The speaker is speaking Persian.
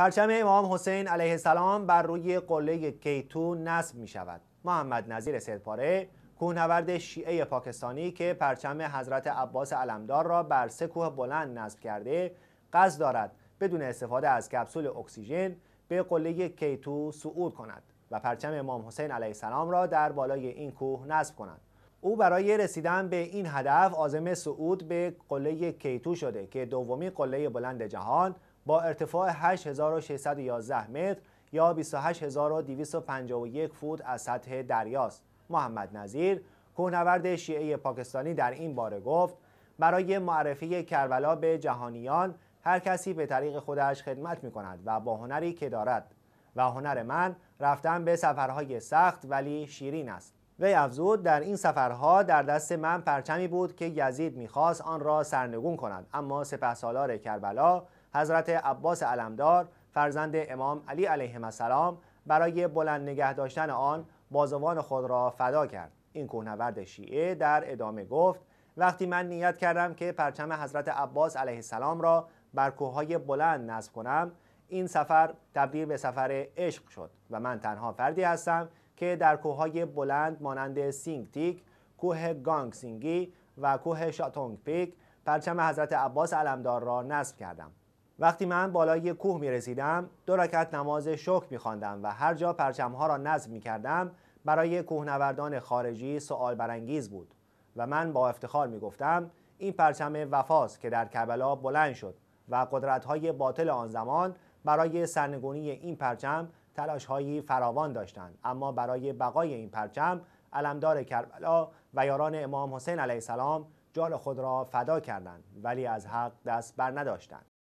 پرچم امام حسین علیه السلام بر روی قله کیتو نصب می شود محمد نظیر سیدپاره، کوهنورد شیعه پاکستانی که پرچم حضرت عباس علمدار را بر سه کوه بلند نصب کرده قصد دارد بدون استفاده از کپسول اکسیژن به قله کیتو صعود کند و پرچم امام حسین علیه السلام را در بالای این کوه نصب کند او برای رسیدن به این هدف عازم صعود به قله کیتو شده که دومی قله بلند جهان با ارتفاع 8611 متر یا 28251 فوت از سطح دریاست محمد نظیر کوهنورد شیعه پاکستانی در این باره گفت برای معرفی کربلا به جهانیان هر کسی به طریق خودش خدمت می کند و با هنری که دارد و هنر من رفتن به سفرهای سخت ولی شیرین است وی افزود در این سفرها در دست من پرچمی بود که یزید میخواست آن را سرنگون کند اما سپه سالار کربلا حضرت عباس علمدار فرزند امام علی علیه السلام برای بلند نگه داشتن آن بازوان خود را فدا کرد این کوهنورد شیعه در ادامه گفت وقتی من نیت کردم که پرچم حضرت عباس علیه السلام را بر کوههای بلند نصب کنم این سفر تبدیل به سفر عشق شد و من تنها فردی هستم که در کوههای بلند مانند تیک، کوه گانگ سینگی و کوه شاتونگ پیک پرچم حضرت عباس علمدار را نصب کردم وقتی من بالای کوه می رسیدم دو رکعت نماز شکر می و هر جا ها را نصب می کردم برای کوهنوردان خارجی سوال برانگیز بود و من با افتخار می گفتم این پرچم وفاست که در کربلا بلند شد و قدرت های باطل آن زمان برای سرنگونی این پرچم تلاش هایی فراوان داشتند اما برای بقای این پرچم علمدار کربلا و یاران امام حسین علیه السلام جان خود را فدا کردند ولی از حق دست بر نداشتند